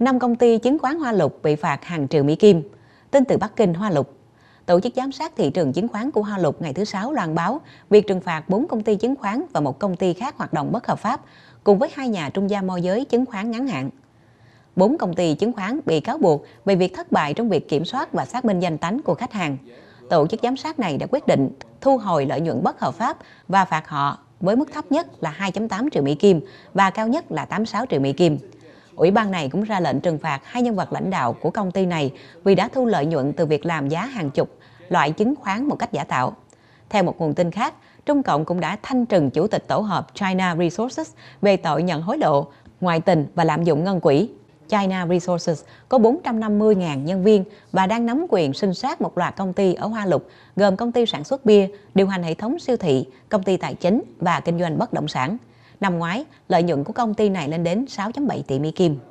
5 công ty chứng khoán Hoa Lục bị phạt hàng triệu Mỹ Kim. Tin từ Bắc Kinh Hoa Lục. Tổ chức giám sát thị trường chứng khoán của Hoa Lục ngày thứ Sáu loan báo việc trừng phạt 4 công ty chứng khoán và một công ty khác hoạt động bất hợp pháp cùng với hai nhà trung gian môi giới chứng khoán ngắn hạn. Bốn công ty chứng khoán bị cáo buộc về việc thất bại trong việc kiểm soát và xác minh danh tánh của khách hàng. Tổ chức giám sát này đã quyết định thu hồi lợi nhuận bất hợp pháp và phạt họ với mức thấp nhất là 2.8 triệu Mỹ Kim và cao nhất là 86 triệu Mỹ Kim. Ủy ban này cũng ra lệnh trừng phạt hai nhân vật lãnh đạo của công ty này vì đã thu lợi nhuận từ việc làm giá hàng chục loại chứng khoán một cách giả tạo. Theo một nguồn tin khác, Trung Cộng cũng đã thanh trừng chủ tịch tổ hợp China Resources về tội nhận hối lộ, ngoại tình và lạm dụng ngân quỹ. China Resources có 450.000 nhân viên và đang nắm quyền sinh sát một loạt công ty ở Hoa Lục, gồm công ty sản xuất bia, điều hành hệ thống siêu thị, công ty tài chính và kinh doanh bất động sản. Năm ngoái, lợi nhuận của công ty này lên đến 6.7 tỷ Mỹ Kim.